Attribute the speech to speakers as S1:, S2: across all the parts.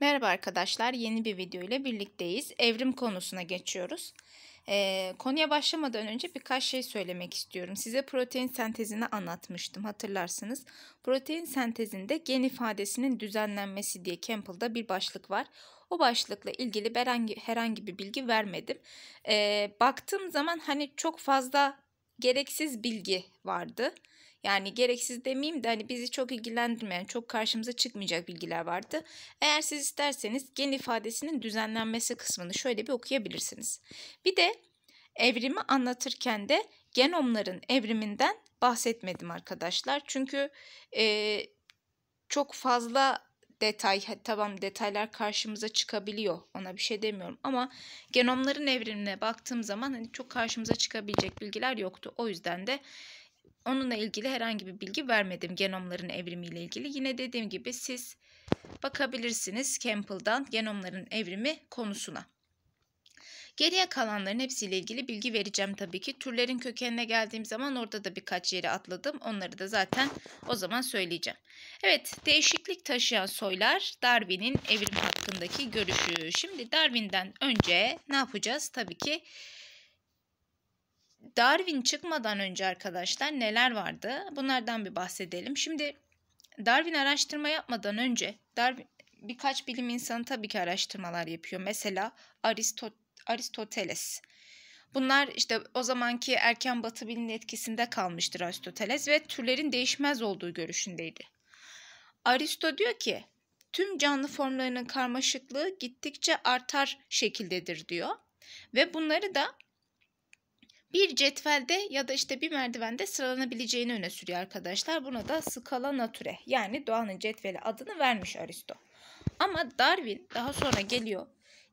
S1: Merhaba arkadaşlar, yeni bir video ile birlikteyiz. Evrim konusuna geçiyoruz. Ee, konuya başlamadan önce birkaç şey söylemek istiyorum. Size protein sentezini anlatmıştım hatırlarsınız. Protein sentezinde gen ifadesinin düzenlenmesi diye Campbell'da bir başlık var. O başlıkla ilgili herhangi, herhangi bir bilgi vermedim. Ee, baktığım zaman hani çok fazla gereksiz bilgi vardı. Yani gereksiz demeyeyim de hani bizi çok ilgilendirmeyen, çok karşımıza çıkmayacak bilgiler vardı. Eğer siz isterseniz gen ifadesinin düzenlenmesi kısmını şöyle bir okuyabilirsiniz. Bir de evrimi anlatırken de genomların evriminden bahsetmedim arkadaşlar. Çünkü e, çok fazla detay tamam detaylar karşımıza çıkabiliyor ona bir şey demiyorum ama genomların evrimine baktığım zaman hani çok karşımıza çıkabilecek bilgiler yoktu. O yüzden de Onunla ilgili herhangi bir bilgi vermedim genomların evrimiyle ilgili. Yine dediğim gibi siz bakabilirsiniz Campbell'dan genomların evrimi konusuna. Geriye kalanların hepsiyle ilgili bilgi vereceğim tabii ki. Türlerin kökenine geldiğim zaman orada da birkaç yeri atladım. Onları da zaten o zaman söyleyeceğim. Evet, değişiklik taşıyan soylar Darwin'in evrim hakkındaki görüşü. Şimdi Darwin'den önce ne yapacağız? Tabii ki Darwin çıkmadan önce arkadaşlar neler vardı? Bunlardan bir bahsedelim. Şimdi Darwin araştırma yapmadan önce Darwin birkaç bilim insanı tabii ki araştırmalar yapıyor. Mesela Aristot Aristoteles. Bunlar işte o zamanki erken batı bilimin etkisinde kalmıştır Aristoteles ve türlerin değişmez olduğu görüşündeydi. Aristo diyor ki tüm canlı formlarının karmaşıklığı gittikçe artar şekildedir diyor ve bunları da bir cetvelde ya da işte bir merdivende sıralanabileceğini öne sürüyor arkadaşlar. Buna da skala naturae yani doğanın cetveli adını vermiş Aristo. Ama Darwin daha sonra geliyor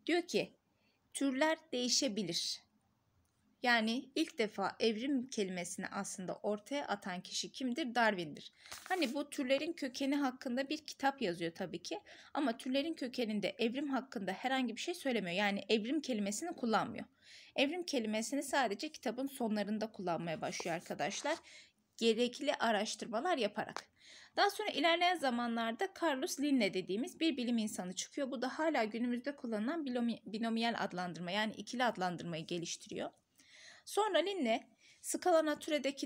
S1: diyor ki türler değişebilir. Yani ilk defa evrim kelimesini aslında ortaya atan kişi kimdir? Darwin'dir. Hani bu türlerin kökeni hakkında bir kitap yazıyor tabii ki ama türlerin kökeninde evrim hakkında herhangi bir şey söylemiyor. Yani evrim kelimesini kullanmıyor. Evrim kelimesini sadece kitabın sonlarında kullanmaya başlıyor arkadaşlar. Gerekli araştırmalar yaparak. Daha sonra ilerleyen zamanlarda Carlos Linne dediğimiz bir bilim insanı çıkıyor. Bu da hala günümüzde kullanılan binomiyel adlandırma yani ikili adlandırmayı geliştiriyor. Sonra Linne skala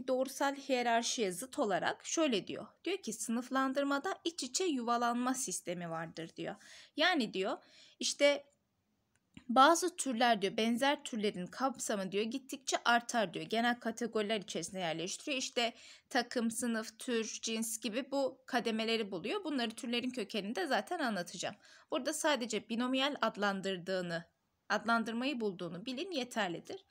S1: doğrusal hiyerarşiye zıt olarak şöyle diyor. Diyor ki sınıflandırmada iç içe yuvalanma sistemi vardır diyor. Yani diyor işte bazı türler diyor benzer türlerin kapsamı diyor gittikçe artar diyor. Genel kategoriler içerisinde yerleştiriyor. İşte takım, sınıf, tür, cins gibi bu kademeleri buluyor. Bunları türlerin kökeninde zaten anlatacağım. Burada sadece binomiyel adlandırdığını, adlandırmayı bulduğunu bilin yeterlidir.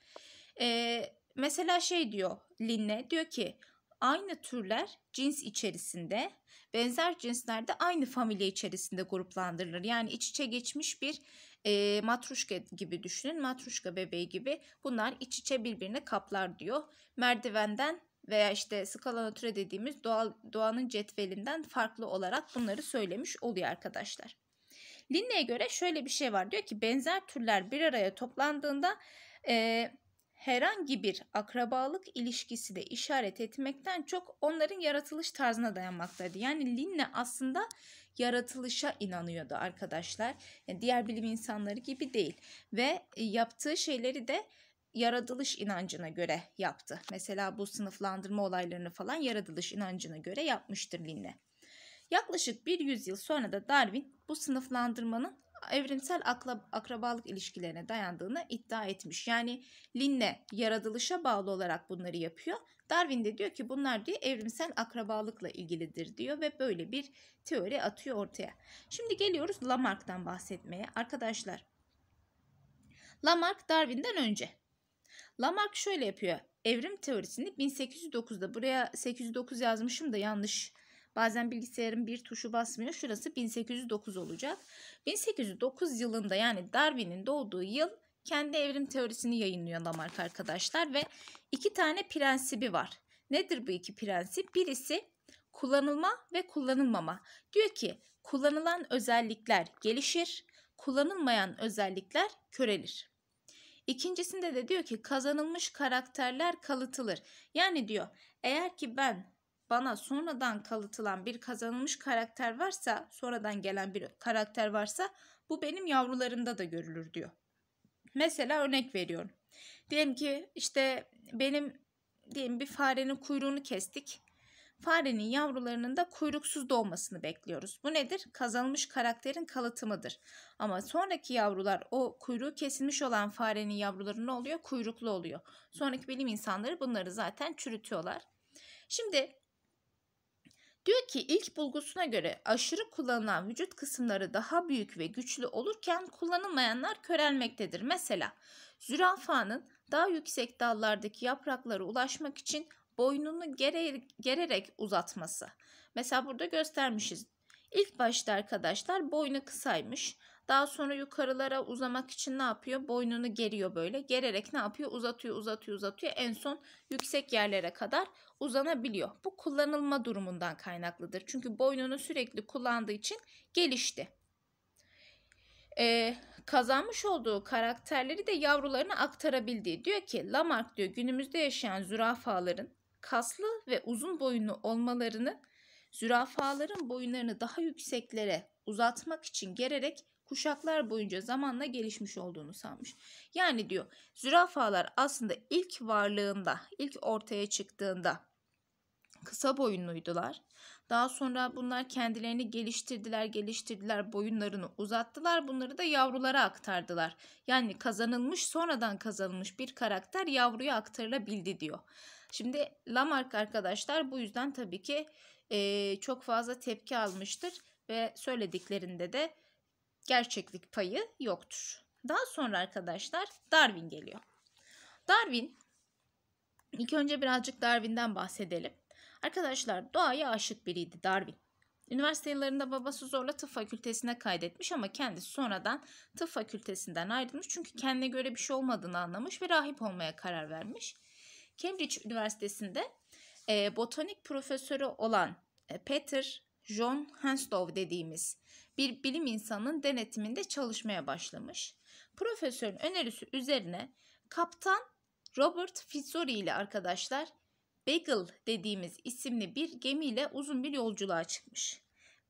S1: E, mesela şey diyor Linne diyor ki aynı türler cins içerisinde benzer cinslerde aynı familya içerisinde gruplandırılır. Yani iç içe geçmiş bir e, matruşka gibi düşünün matruşka bebeği gibi bunlar iç içe birbirine kaplar diyor. Merdivenden veya işte skala dediğimiz doğal, doğanın cetvelinden farklı olarak bunları söylemiş oluyor arkadaşlar. Linne'ye göre şöyle bir şey var diyor ki benzer türler bir araya toplandığında e, herhangi bir akrabalık ilişkisi de işaret etmekten çok onların yaratılış tarzına dayanmaktaydı. Yani Linne aslında yaratılışa inanıyordu arkadaşlar. Yani e, diğer bilim insanları gibi değil ve e, yaptığı şeyleri de yaratılış inancına göre yaptı. Mesela bu sınıflandırma olaylarını falan yaratılış inancına göre yapmıştır Linne. Yaklaşık bir yüzyıl sonra da Darwin bu sınıflandırmanın evrimsel akla, akrabalık ilişkilerine dayandığını iddia etmiş. Yani Linne yaratılışa bağlı olarak bunları yapıyor. Darwin de diyor ki bunlar diye evrimsel akrabalıkla ilgilidir diyor ve böyle bir teori atıyor ortaya. Şimdi geliyoruz Lamarck'tan bahsetmeye. Arkadaşlar Lamarck Darwin'den önce. Lamarck şöyle yapıyor. Evrim teorisini 1809'da buraya 809 yazmışım da yanlış Bazen bilgisayarın bir tuşu basmıyor. Şurası 1809 olacak. 1809 yılında yani Darwin'in doğduğu yıl kendi evrim teorisini yayınlıyor Lamarck arkadaşlar ve iki tane prensibi var. Nedir bu iki prensip? Birisi kullanılma ve kullanılmama. Diyor ki kullanılan özellikler gelişir, kullanılmayan özellikler körelir. İkincisinde de diyor ki kazanılmış karakterler kalıtılır. Yani diyor eğer ki ben bana sonradan kalıtılan bir kazanılmış karakter varsa, sonradan gelen bir karakter varsa bu benim yavrularımda da görülür diyor. Mesela örnek veriyorum. Diyelim ki işte benim diyelim bir farenin kuyruğunu kestik. Farenin yavrularının da kuyruksuz doğmasını bekliyoruz. Bu nedir? Kazanılmış karakterin kalıtımıdır. Ama sonraki yavrular o kuyruğu kesilmiş olan farenin yavruları ne oluyor? Kuyruklu oluyor. Sonraki bilim insanları bunları zaten çürütüyorlar. Şimdi Diyor ki ilk bulgusuna göre aşırı kullanılan vücut kısımları daha büyük ve güçlü olurken kullanılmayanlar körelmektedir. Mesela zürafanın daha yüksek dallardaki yapraklara ulaşmak için boynunu gerer, gererek uzatması. Mesela burada göstermişiz. İlk başta arkadaşlar boynu kısaymış. Daha sonra yukarılara uzamak için ne yapıyor? Boynunu geriyor böyle. Gererek ne yapıyor? Uzatıyor, uzatıyor, uzatıyor. En son yüksek yerlere kadar uzanabiliyor. Bu kullanılma durumundan kaynaklıdır. Çünkü boynunu sürekli kullandığı için gelişti. Ee, kazanmış olduğu karakterleri de yavrularına aktarabildiği. Diyor ki Lamarck diyor günümüzde yaşayan zürafaların kaslı ve uzun boyunlu olmalarını zürafaların boyunlarını daha yükseklere uzatmak için gererek kuşaklar boyunca zamanla gelişmiş olduğunu sanmış. Yani diyor zürafalar aslında ilk varlığında, ilk ortaya çıktığında kısa boyunluydular. Daha sonra bunlar kendilerini geliştirdiler, geliştirdiler, boyunlarını uzattılar. Bunları da yavrulara aktardılar. Yani kazanılmış, sonradan kazanılmış bir karakter yavruya aktarılabildi diyor. Şimdi Lamarck arkadaşlar bu yüzden tabii ki e, çok fazla tepki almıştır ve söylediklerinde de gerçeklik payı yoktur. Daha sonra arkadaşlar Darwin geliyor. Darwin ilk önce birazcık Darwin'den bahsedelim. Arkadaşlar doğaya aşık biriydi Darwin. Üniversite yıllarında babası zorla tıp fakültesine kaydetmiş ama kendisi sonradan tıp fakültesinden ayrılmış. Çünkü kendine göre bir şey olmadığını anlamış ve rahip olmaya karar vermiş. Cambridge Üniversitesi'nde e, botanik profesörü olan e, Peter John Hanslow dediğimiz bir bilim insanının denetiminde çalışmaya başlamış. Profesörün önerisi üzerine kaptan Robert Fitzroy ile arkadaşlar Bagel dediğimiz isimli bir gemiyle uzun bir yolculuğa çıkmış.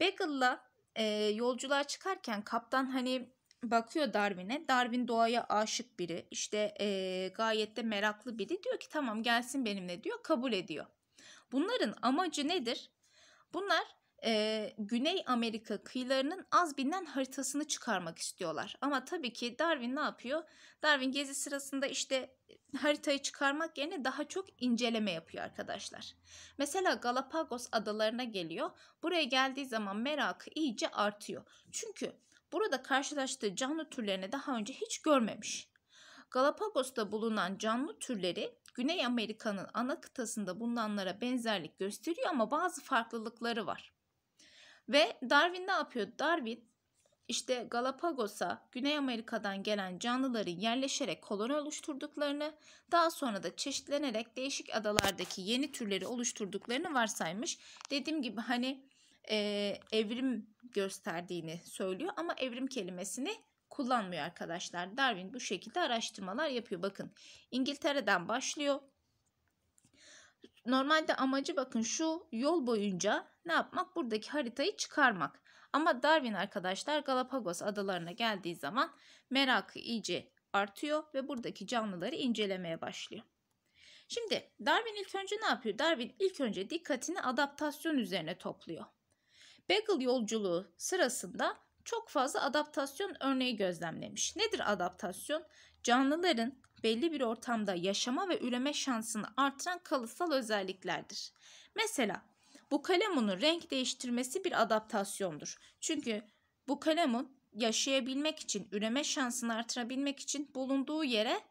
S1: Bagel'la e, yolculuğa çıkarken kaptan hani bakıyor Darwin'e. Darwin doğaya aşık biri. İşte e, gayet de meraklı biri. Diyor ki tamam gelsin benimle diyor. Kabul ediyor. Bunların amacı nedir? Bunlar e, Güney Amerika kıyılarının az bilinen haritasını çıkarmak istiyorlar. Ama tabii ki Darwin ne yapıyor? Darwin gezi sırasında işte haritayı çıkarmak yerine daha çok inceleme yapıyor arkadaşlar. Mesela Galapagos adalarına geliyor. Buraya geldiği zaman merakı iyice artıyor. Çünkü burada karşılaştığı canlı türlerini daha önce hiç görmemiş. Galapagos'ta bulunan canlı türleri Güney Amerika'nın ana kıtasında bulunanlara benzerlik gösteriyor ama bazı farklılıkları var. Ve Darwin ne yapıyor? Darwin işte Galapagos'a Güney Amerika'dan gelen canlıların yerleşerek koloni oluşturduklarını, daha sonra da çeşitlenerek değişik adalardaki yeni türleri oluşturduklarını varsaymış. Dediğim gibi hani e, evrim gösterdiğini söylüyor ama evrim kelimesini kullanmıyor arkadaşlar. Darwin bu şekilde araştırmalar yapıyor. Bakın İngiltere'den başlıyor. Normalde amacı bakın şu yol boyunca ne yapmak? Buradaki haritayı çıkarmak. Ama Darwin arkadaşlar Galapagos adalarına geldiği zaman merakı iyice artıyor ve buradaki canlıları incelemeye başlıyor. Şimdi Darwin ilk önce ne yapıyor? Darwin ilk önce dikkatini adaptasyon üzerine topluyor. Beagle yolculuğu sırasında çok fazla adaptasyon örneği gözlemlemiş. Nedir adaptasyon? Canlıların belli bir ortamda yaşama ve üreme şansını artıran kalıtsal özelliklerdir. Mesela bu kalemunun renk değiştirmesi bir adaptasyondur. Çünkü bu kalemun yaşayabilmek için, üreme şansını artırabilmek için bulunduğu yere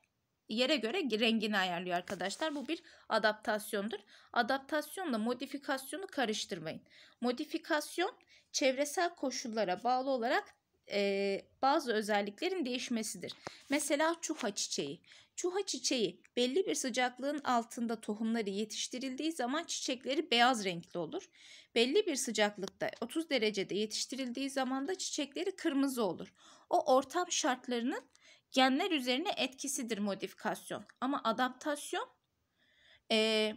S1: yere göre rengini ayarlıyor arkadaşlar. Bu bir adaptasyondur. Adaptasyonla modifikasyonu karıştırmayın. Modifikasyon çevresel koşullara bağlı olarak e, bazı özelliklerin değişmesidir. Mesela çuha çiçeği. Çuha çiçeği belli bir sıcaklığın altında tohumları yetiştirildiği zaman çiçekleri beyaz renkli olur. Belli bir sıcaklıkta 30 derecede yetiştirildiği zaman da çiçekleri kırmızı olur. O ortam şartlarının genler üzerine etkisidir modifikasyon. Ama adaptasyon e,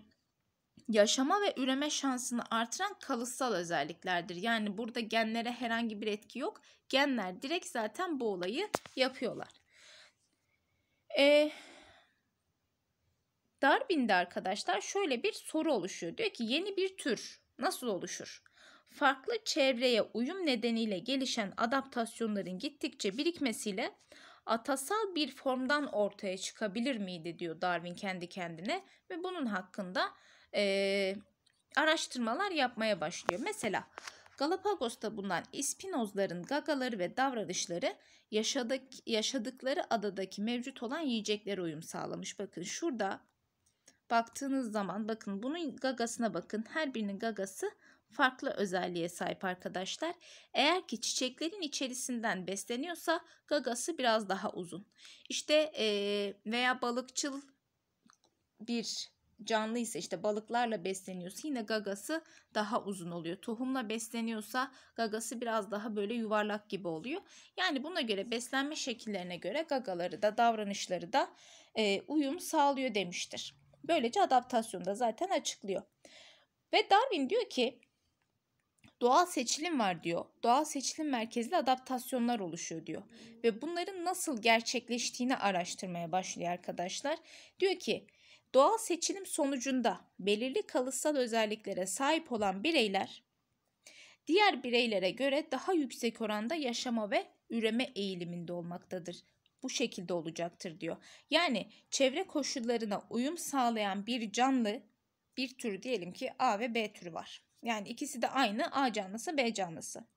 S1: yaşama ve üreme şansını artıran kalıtsal özelliklerdir. Yani burada genlere herhangi bir etki yok. Genler direkt zaten bu olayı yapıyorlar. E, Darwin'de arkadaşlar şöyle bir soru oluşuyor. Diyor ki yeni bir tür nasıl oluşur? Farklı çevreye uyum nedeniyle gelişen adaptasyonların gittikçe birikmesiyle atasal bir formdan ortaya çıkabilir miydi diyor Darwin kendi kendine ve bunun hakkında e, araştırmalar yapmaya başlıyor. Mesela Galapagos'ta bulunan ispinozların gagaları ve davranışları yaşadık, yaşadıkları adadaki mevcut olan yiyeceklere uyum sağlamış. Bakın şurada baktığınız zaman bakın bunun gagasına bakın. Her birinin gagası farklı özelliğe sahip arkadaşlar. Eğer ki çiçeklerin içerisinden besleniyorsa gagası biraz daha uzun. İşte e, veya balıkçıl bir canlı ise işte balıklarla besleniyorsa yine gagası daha uzun oluyor. Tohumla besleniyorsa gagası biraz daha böyle yuvarlak gibi oluyor. Yani buna göre beslenme şekillerine göre gagaları da davranışları da e, uyum sağlıyor demiştir. Böylece adaptasyonda zaten açıklıyor. Ve Darwin diyor ki doğal seçilim var diyor. Doğal seçilim merkezli adaptasyonlar oluşuyor diyor. Ve bunların nasıl gerçekleştiğini araştırmaya başlıyor arkadaşlar. Diyor ki doğal seçilim sonucunda belirli kalıtsal özelliklere sahip olan bireyler diğer bireylere göre daha yüksek oranda yaşama ve üreme eğiliminde olmaktadır bu şekilde olacaktır diyor. Yani çevre koşullarına uyum sağlayan bir canlı bir tür diyelim ki A ve B türü var. Yani ikisi de aynı A canlısı B canlısı.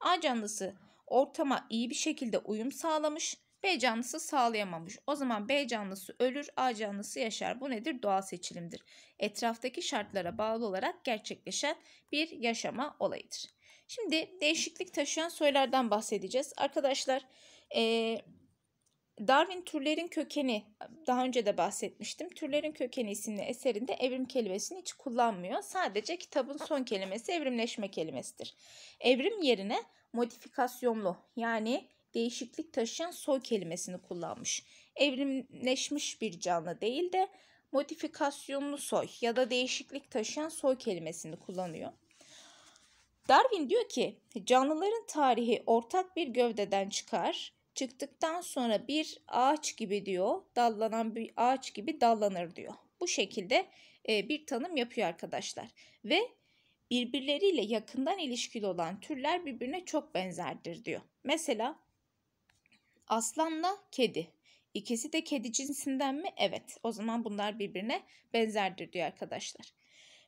S1: A canlısı ortama iyi bir şekilde uyum sağlamış, B canlısı sağlayamamış. O zaman B canlısı ölür, A canlısı yaşar. Bu nedir? Doğal seçilimdir. Etraftaki şartlara bağlı olarak gerçekleşen bir yaşama olayıdır. Şimdi değişiklik taşıyan soylardan bahsedeceğiz. Arkadaşlar ee, Darwin türlerin kökeni daha önce de bahsetmiştim. Türlerin kökeni isimli eserinde evrim kelimesini hiç kullanmıyor. Sadece kitabın son kelimesi evrimleşme kelimesidir. Evrim yerine modifikasyonlu yani değişiklik taşıyan soy kelimesini kullanmış. Evrimleşmiş bir canlı değil de modifikasyonlu soy ya da değişiklik taşıyan soy kelimesini kullanıyor. Darwin diyor ki canlıların tarihi ortak bir gövdeden çıkar Çıktıktan sonra bir ağaç gibi diyor, dallanan bir ağaç gibi dallanır diyor. Bu şekilde e, bir tanım yapıyor arkadaşlar. Ve birbirleriyle yakından ilişkili olan türler birbirine çok benzerdir diyor. Mesela aslanla kedi. İkisi de kedi cinsinden mi? Evet. O zaman bunlar birbirine benzerdir diyor arkadaşlar.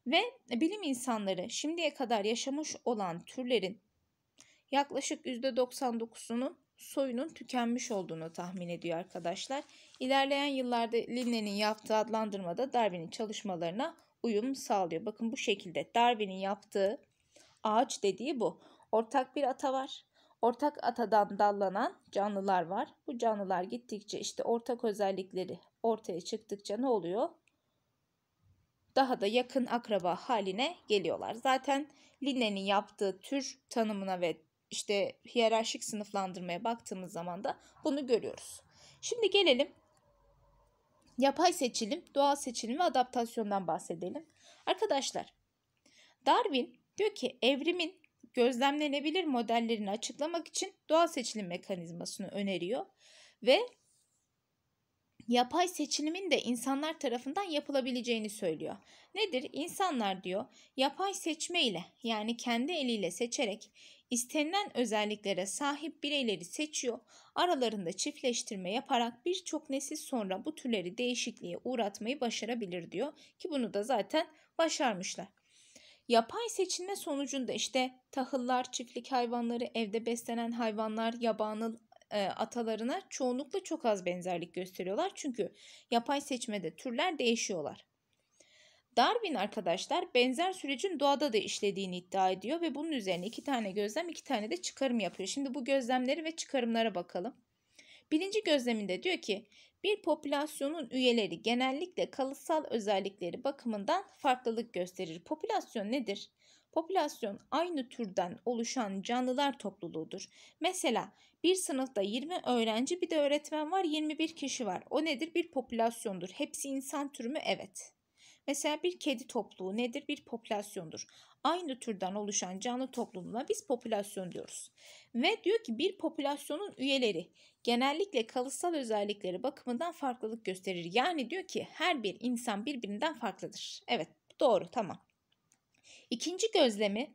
S1: Ve bilim insanları şimdiye kadar yaşamış olan türlerin yaklaşık %99'unun soyunun tükenmiş olduğunu tahmin ediyor arkadaşlar. İlerleyen yıllarda Linne'nin yaptığı adlandırmada Darwin'in çalışmalarına uyum sağlıyor. Bakın bu şekilde Darwin'in yaptığı ağaç dediği bu. Ortak bir ata var. Ortak atadan dallanan canlılar var. Bu canlılar gittikçe işte ortak özellikleri ortaya çıktıkça ne oluyor? Daha da yakın akraba haline geliyorlar. Zaten Linne'nin yaptığı tür tanımına ve işte hiyerarşik sınıflandırmaya baktığımız zaman da bunu görüyoruz. Şimdi gelelim yapay seçilim, doğal seçilim ve adaptasyondan bahsedelim. Arkadaşlar Darwin diyor ki evrimin gözlemlenebilir modellerini açıklamak için doğal seçilim mekanizmasını öneriyor ve yapay seçilimin de insanlar tarafından yapılabileceğini söylüyor. Nedir? İnsanlar diyor yapay seçme ile yani kendi eliyle seçerek istenilen özelliklere sahip bireyleri seçiyor, aralarında çiftleştirme yaparak birçok nesil sonra bu türleri değişikliğe uğratmayı başarabilir diyor ki bunu da zaten başarmışlar. Yapay seçilme sonucunda işte tahıllar, çiftlik hayvanları, evde beslenen hayvanlar, yabanıl e, atalarına çoğunlukla çok az benzerlik gösteriyorlar. Çünkü yapay seçmede türler değişiyorlar. Darwin arkadaşlar benzer sürecin doğada da işlediğini iddia ediyor ve bunun üzerine iki tane gözlem iki tane de çıkarım yapıyor. Şimdi bu gözlemleri ve çıkarımlara bakalım. Birinci gözleminde diyor ki bir popülasyonun üyeleri genellikle kalıtsal özellikleri bakımından farklılık gösterir. Popülasyon nedir? Popülasyon aynı türden oluşan canlılar topluluğudur. Mesela bir sınıfta 20 öğrenci bir de öğretmen var 21 kişi var. O nedir? Bir popülasyondur. Hepsi insan türü mü? Evet. Mesela bir kedi topluluğu nedir? Bir popülasyondur. Aynı türden oluşan canlı topluluğuna biz popülasyon diyoruz. Ve diyor ki bir popülasyonun üyeleri genellikle kalıtsal özellikleri bakımından farklılık gösterir. Yani diyor ki her bir insan birbirinden farklıdır. Evet doğru tamam. İkinci gözlemi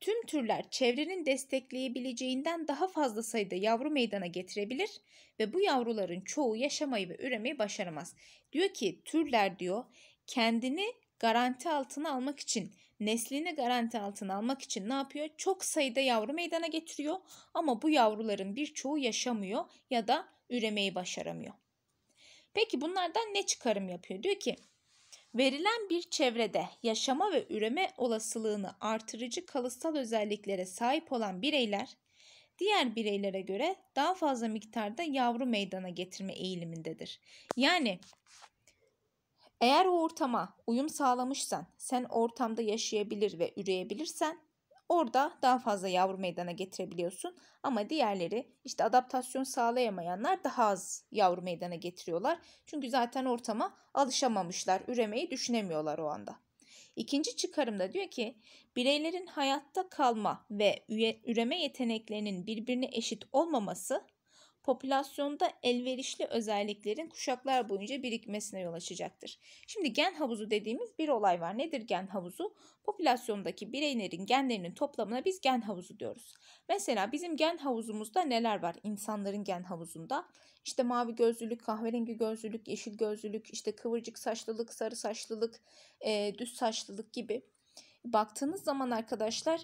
S1: tüm türler çevrenin destekleyebileceğinden daha fazla sayıda yavru meydana getirebilir ve bu yavruların çoğu yaşamayı ve üremeyi başaramaz. Diyor ki türler diyor kendini garanti altına almak için, neslini garanti altına almak için ne yapıyor? Çok sayıda yavru meydana getiriyor ama bu yavruların birçoğu yaşamıyor ya da üremeyi başaramıyor. Peki bunlardan ne çıkarım yapıyor? Diyor ki Verilen bir çevrede yaşama ve üreme olasılığını artırıcı kalıtsal özelliklere sahip olan bireyler diğer bireylere göre daha fazla miktarda yavru meydana getirme eğilimindedir. Yani eğer o ortama uyum sağlamışsan, sen ortamda yaşayabilir ve üreyebilirsen orada daha fazla yavru meydana getirebiliyorsun. Ama diğerleri işte adaptasyon sağlayamayanlar daha az yavru meydana getiriyorlar. Çünkü zaten ortama alışamamışlar, üremeyi düşünemiyorlar o anda. İkinci çıkarımda diyor ki bireylerin hayatta kalma ve üreme yeteneklerinin birbirine eşit olmaması popülasyonda elverişli özelliklerin kuşaklar boyunca birikmesine yol açacaktır. Şimdi gen havuzu dediğimiz bir olay var. Nedir gen havuzu? Popülasyondaki bireylerin genlerinin toplamına biz gen havuzu diyoruz. Mesela bizim gen havuzumuzda neler var insanların gen havuzunda? İşte mavi gözlülük, kahverengi gözlülük, yeşil gözlülük, işte kıvırcık saçlılık, sarı saçlılık, düz saçlılık gibi. Baktığınız zaman arkadaşlar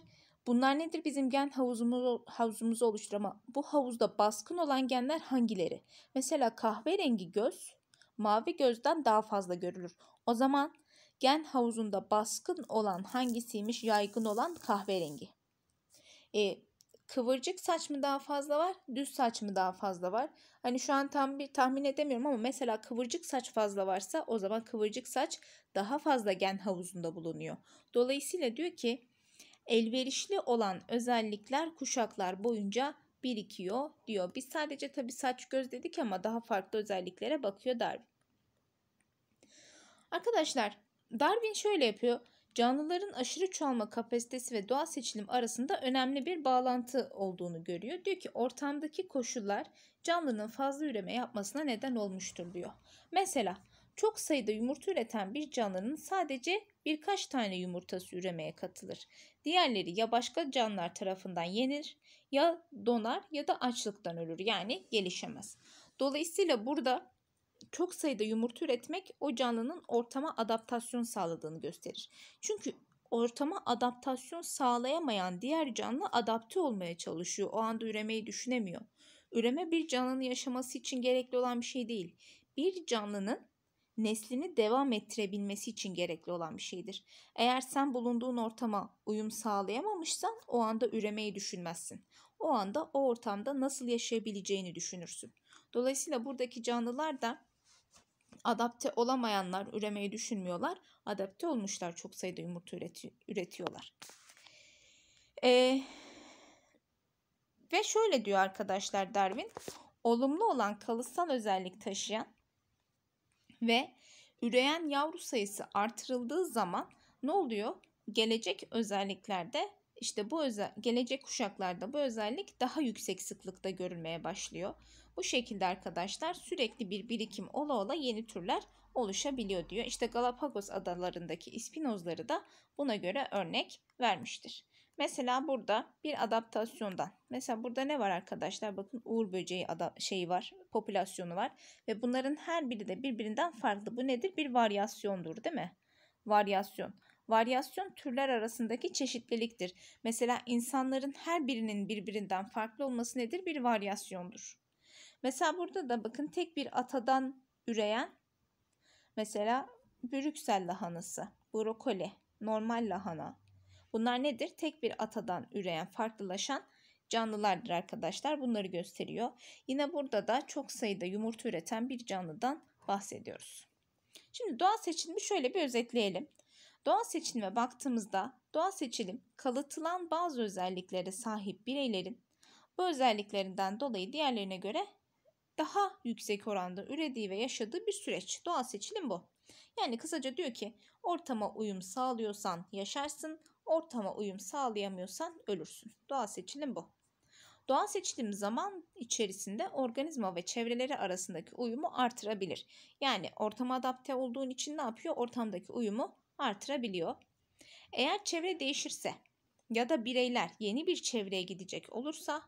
S1: Bunlar nedir? Bizim gen havuzumuz, havuzumuzu oluşturan bu havuzda baskın olan genler hangileri? Mesela kahverengi göz mavi gözden daha fazla görülür. O zaman gen havuzunda baskın olan hangisiymiş? Yaygın olan kahverengi. E, kıvırcık saç mı daha fazla var? Düz saç mı daha fazla var? Hani şu an tam bir tahmin edemiyorum ama mesela kıvırcık saç fazla varsa o zaman kıvırcık saç daha fazla gen havuzunda bulunuyor. Dolayısıyla diyor ki elverişli olan özellikler kuşaklar boyunca birikiyor diyor. Biz sadece tabi saç göz dedik ama daha farklı özelliklere bakıyor Darwin. Arkadaşlar Darwin şöyle yapıyor. Canlıların aşırı çoğalma kapasitesi ve doğal seçilim arasında önemli bir bağlantı olduğunu görüyor. Diyor ki ortamdaki koşullar canlının fazla üreme yapmasına neden olmuştur diyor. Mesela çok sayıda yumurta üreten bir canlının sadece birkaç tane yumurtası üremeye katılır. Diğerleri ya başka canlılar tarafından yenir ya donar ya da açlıktan ölür yani gelişemez. Dolayısıyla burada çok sayıda yumurta üretmek o canlının ortama adaptasyon sağladığını gösterir. Çünkü ortama adaptasyon sağlayamayan diğer canlı adapte olmaya çalışıyor. O anda üremeyi düşünemiyor. Üreme bir canlının yaşaması için gerekli olan bir şey değil. Bir canlının neslini devam ettirebilmesi için gerekli olan bir şeydir. Eğer sen bulunduğun ortama uyum sağlayamamışsan o anda üremeyi düşünmezsin. O anda o ortamda nasıl yaşayabileceğini düşünürsün. Dolayısıyla buradaki canlılar da adapte olamayanlar üremeyi düşünmüyorlar. Adapte olmuşlar çok sayıda yumurta üreti üretiyorlar. Ee, ve şöyle diyor arkadaşlar Darwin. Olumlu olan kalıtsal özellik taşıyan ve üreyen yavru sayısı artırıldığı zaman ne oluyor? Gelecek özelliklerde işte bu özel, gelecek kuşaklarda bu özellik daha yüksek sıklıkta görülmeye başlıyor. Bu şekilde arkadaşlar sürekli bir birikim ola ola yeni türler oluşabiliyor diyor. İşte Galapagos adalarındaki ispinozları da buna göre örnek vermiştir. Mesela burada bir adaptasyondan. Mesela burada ne var arkadaşlar? Bakın uğur böceği şeyi var, popülasyonu var ve bunların her biri de birbirinden farklı. Bu nedir? Bir varyasyondur, değil mi? Varyasyon. Varyasyon türler arasındaki çeşitliliktir. Mesela insanların her birinin birbirinden farklı olması nedir? Bir varyasyondur. Mesela burada da bakın tek bir atadan üreyen mesela Brüksel lahanası, brokoli, normal lahana, Bunlar nedir? Tek bir atadan üreyen, farklılaşan canlılardır arkadaşlar. Bunları gösteriyor. Yine burada da çok sayıda yumurta üreten bir canlıdan bahsediyoruz. Şimdi doğal seçilimi şöyle bir özetleyelim. Doğal seçilime baktığımızda doğal seçilim kalıtılan bazı özelliklere sahip bireylerin bu özelliklerinden dolayı diğerlerine göre daha yüksek oranda ürediği ve yaşadığı bir süreç. Doğal seçilim bu. Yani kısaca diyor ki ortama uyum sağlıyorsan yaşarsın, Ortama uyum sağlayamıyorsan ölürsün. Doğal seçilim bu. Doğal seçilim zaman içerisinde organizma ve çevreleri arasındaki uyumu artırabilir. Yani ortama adapte olduğun için ne yapıyor? Ortamdaki uyumu artırabiliyor. Eğer çevre değişirse ya da bireyler yeni bir çevreye gidecek olursa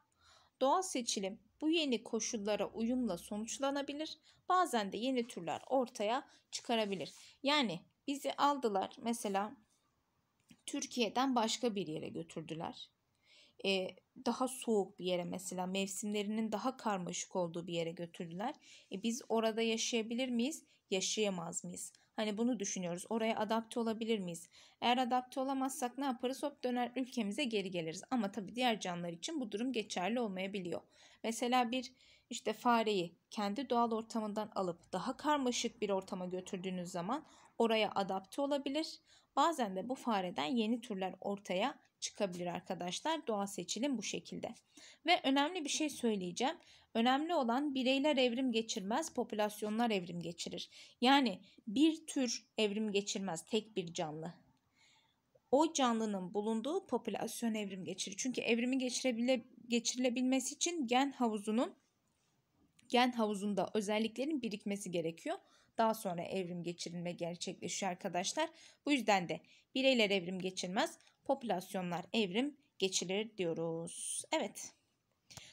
S1: doğal seçilim bu yeni koşullara uyumla sonuçlanabilir. Bazen de yeni türler ortaya çıkarabilir. Yani bizi aldılar mesela Türkiye'den başka bir yere götürdüler. Ee, daha soğuk bir yere mesela mevsimlerinin daha karmaşık olduğu bir yere götürdüler. E, biz orada yaşayabilir miyiz? Yaşayamaz mıyız? Hani bunu düşünüyoruz. Oraya adapte olabilir miyiz? Eğer adapte olamazsak ne yaparız? Hop döner ülkemize geri geliriz. Ama tabii diğer canlılar için bu durum geçerli olmayabiliyor. Mesela bir işte fareyi kendi doğal ortamından alıp daha karmaşık bir ortama götürdüğünüz zaman oraya adapte olabilir. Bazen de bu fareden yeni türler ortaya çıkabilir arkadaşlar. Doğal seçilim bu şekilde. Ve önemli bir şey söyleyeceğim. Önemli olan bireyler evrim geçirmez, popülasyonlar evrim geçirir. Yani bir tür evrim geçirmez tek bir canlı. O canlının bulunduğu popülasyon evrim geçirir. Çünkü evrimi geçirebile, geçirilebilmesi için gen havuzunun gen havuzunda özelliklerin birikmesi gerekiyor daha sonra evrim geçirilme gerçekleşiyor arkadaşlar. Bu yüzden de bireyler evrim geçirmez, popülasyonlar evrim geçirir diyoruz. Evet.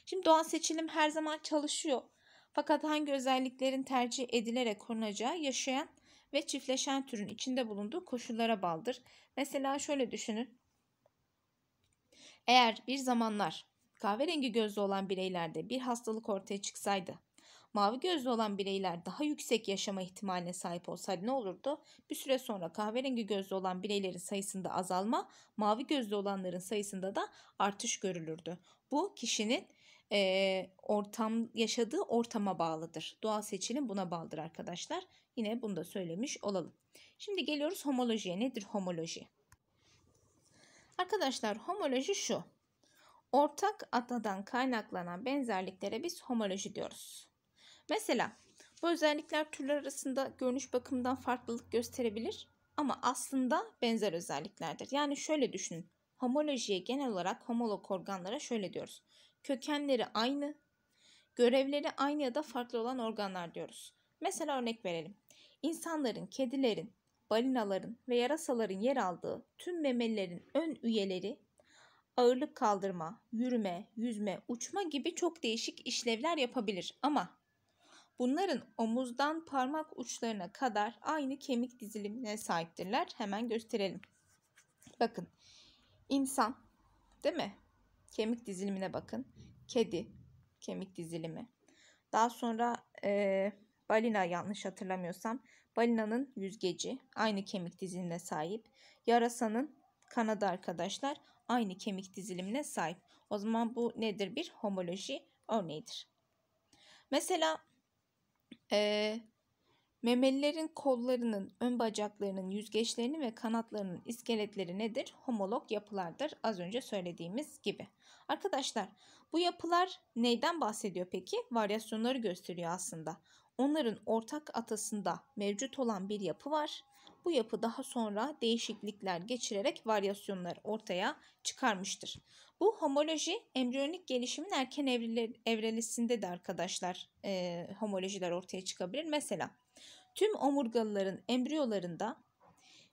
S1: Şimdi doğal seçilim her zaman çalışıyor. Fakat hangi özelliklerin tercih edilerek korunacağı yaşayan ve çiftleşen türün içinde bulunduğu koşullara bağlıdır. Mesela şöyle düşünün. Eğer bir zamanlar kahverengi gözlü olan bireylerde bir hastalık ortaya çıksaydı mavi gözlü olan bireyler daha yüksek yaşama ihtimaline sahip olsaydı ne olurdu? Bir süre sonra kahverengi gözlü olan bireylerin sayısında azalma, mavi gözlü olanların sayısında da artış görülürdü. Bu kişinin e, ortam yaşadığı ortama bağlıdır. Doğal seçilim buna bağlıdır arkadaşlar. Yine bunu da söylemiş olalım. Şimdi geliyoruz homolojiye. Nedir homoloji? Arkadaşlar homoloji şu. Ortak atadan kaynaklanan benzerliklere biz homoloji diyoruz. Mesela bu özellikler türler arasında görünüş bakımından farklılık gösterebilir ama aslında benzer özelliklerdir. Yani şöyle düşünün. Homolojiye genel olarak homolog organlara şöyle diyoruz. Kökenleri aynı, görevleri aynı ya da farklı olan organlar diyoruz. Mesela örnek verelim. İnsanların, kedilerin, balinaların ve yarasaların yer aldığı tüm memelilerin ön üyeleri ağırlık kaldırma, yürüme, yüzme, uçma gibi çok değişik işlevler yapabilir ama Bunların omuzdan parmak uçlarına kadar aynı kemik dizilimine sahiptirler. Hemen gösterelim. Bakın insan değil mi? Kemik dizilimine bakın. Kedi kemik dizilimi. Daha sonra e, balina yanlış hatırlamıyorsam balinanın yüzgeci aynı kemik dizilimine sahip. Yarasanın kanadı arkadaşlar aynı kemik dizilimine sahip. O zaman bu nedir? Bir homoloji örneğidir. Mesela ee, memelilerin kollarının, ön bacaklarının, yüzgeçlerinin ve kanatlarının iskeletleri nedir? Homolog yapılardır az önce söylediğimiz gibi. Arkadaşlar bu yapılar neyden bahsediyor peki? Varyasyonları gösteriyor aslında. Onların ortak atasında mevcut olan bir yapı var bu yapı daha sonra değişiklikler geçirerek varyasyonlar ortaya çıkarmıştır. Bu homoloji embriyonik gelişimin erken evrelisinde de arkadaşlar e, homolojiler ortaya çıkabilir. Mesela tüm omurgalıların embriyolarında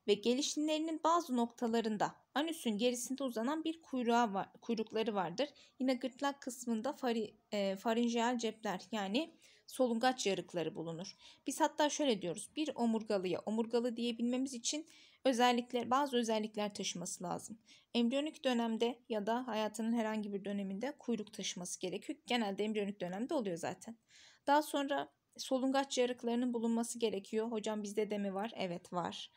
S1: ve gelişimlerinin bazı noktalarında anüsün gerisinde uzanan bir kuyruğa var, kuyrukları vardır. Yine gırtlak kısmında fari, e, farinjeal cepler yani solungaç yarıkları bulunur. Biz hatta şöyle diyoruz. Bir omurgalıya omurgalı diyebilmemiz için özellikler bazı özellikler taşıması lazım. Embriyonik dönemde ya da hayatının herhangi bir döneminde kuyruk taşıması gerekiyor. Genelde embriyonik dönemde oluyor zaten. Daha sonra solungaç yarıklarının bulunması gerekiyor. Hocam bizde de mi var? Evet var.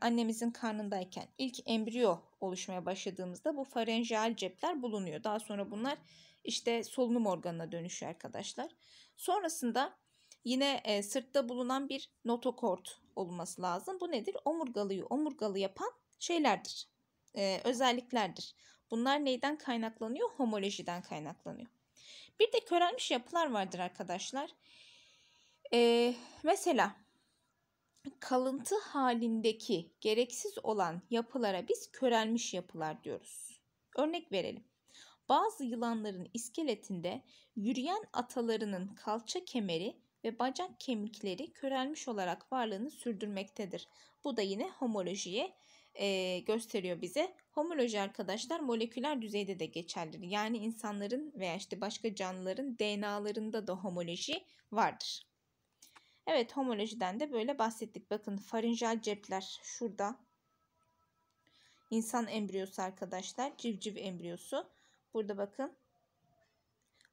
S1: Annemizin karnındayken ilk embriyo oluşmaya başladığımızda bu farenjal cepler bulunuyor. Daha sonra bunlar işte solunum organına dönüşüyor arkadaşlar. Sonrasında yine e, sırtta bulunan bir notokort olması lazım. Bu nedir? Omurgalıyı omurgalı yapan şeylerdir, e, özelliklerdir. Bunlar neyden kaynaklanıyor? Homolojiden kaynaklanıyor. Bir de körelmiş yapılar vardır arkadaşlar. E, mesela kalıntı halindeki gereksiz olan yapılara biz körelmiş yapılar diyoruz. Örnek verelim. Bazı yılanların iskeletinde yürüyen atalarının kalça kemeri ve bacak kemikleri körelmiş olarak varlığını sürdürmektedir. Bu da yine homolojiye e, gösteriyor bize. Homoloji arkadaşlar moleküler düzeyde de geçerlidir. Yani insanların veya işte başka canlıların DNA'larında da homoloji vardır. Evet homolojiden de böyle bahsettik. Bakın farinjal cepler şurada. İnsan embriyosu arkadaşlar civciv embriyosu. Burada bakın.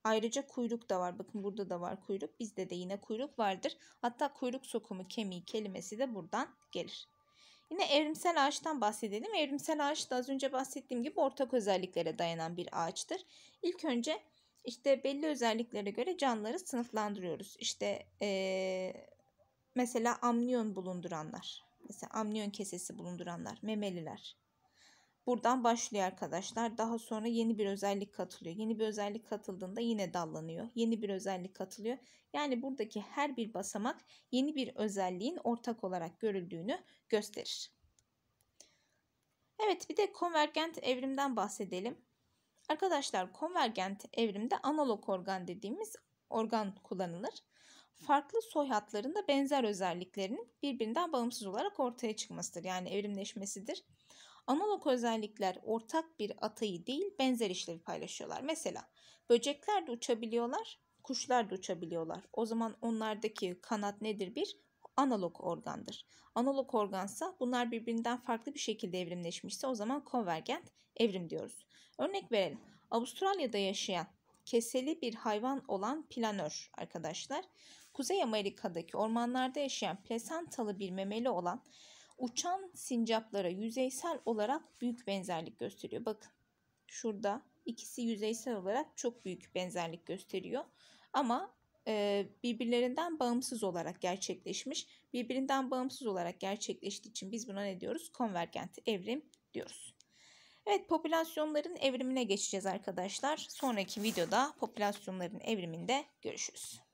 S1: Ayrıca kuyruk da var. Bakın burada da var kuyruk. Bizde de yine kuyruk vardır. Hatta kuyruk sokumu kemiği kelimesi de buradan gelir. Yine evrimsel ağaçtan bahsedelim. Evrimsel ağaç da az önce bahsettiğim gibi ortak özelliklere dayanan bir ağaçtır. İlk önce işte belli özelliklere göre canlıları sınıflandırıyoruz. İşte ee, mesela amniyon bulunduranlar, mesela amniyon kesesi bulunduranlar, memeliler, Buradan başlıyor arkadaşlar. Daha sonra yeni bir özellik katılıyor. Yeni bir özellik katıldığında yine dallanıyor. Yeni bir özellik katılıyor. Yani buradaki her bir basamak yeni bir özelliğin ortak olarak görüldüğünü gösterir. Evet bir de konvergent evrimden bahsedelim. Arkadaşlar konvergent evrimde analog organ dediğimiz organ kullanılır. Farklı soy hatlarında benzer özelliklerinin birbirinden bağımsız olarak ortaya çıkmasıdır. Yani evrimleşmesidir. Analog özellikler ortak bir atayı değil benzer işlevi paylaşıyorlar. Mesela böcekler de uçabiliyorlar, kuşlar da uçabiliyorlar. O zaman onlardaki kanat nedir bir? Analog organdır. Analog organsa bunlar birbirinden farklı bir şekilde evrimleşmişse o zaman konvergent evrim diyoruz. Örnek verelim. Avustralya'da yaşayan keseli bir hayvan olan planör arkadaşlar. Kuzey Amerika'daki ormanlarda yaşayan plasantalı bir memeli olan uçan sincaplara yüzeysel olarak büyük benzerlik gösteriyor. Bakın şurada ikisi yüzeysel olarak çok büyük benzerlik gösteriyor. Ama e, birbirlerinden bağımsız olarak gerçekleşmiş. Birbirinden bağımsız olarak gerçekleştiği için biz buna ne diyoruz? Konvergent evrim diyoruz. Evet popülasyonların evrimine geçeceğiz arkadaşlar. Sonraki videoda popülasyonların evriminde görüşürüz.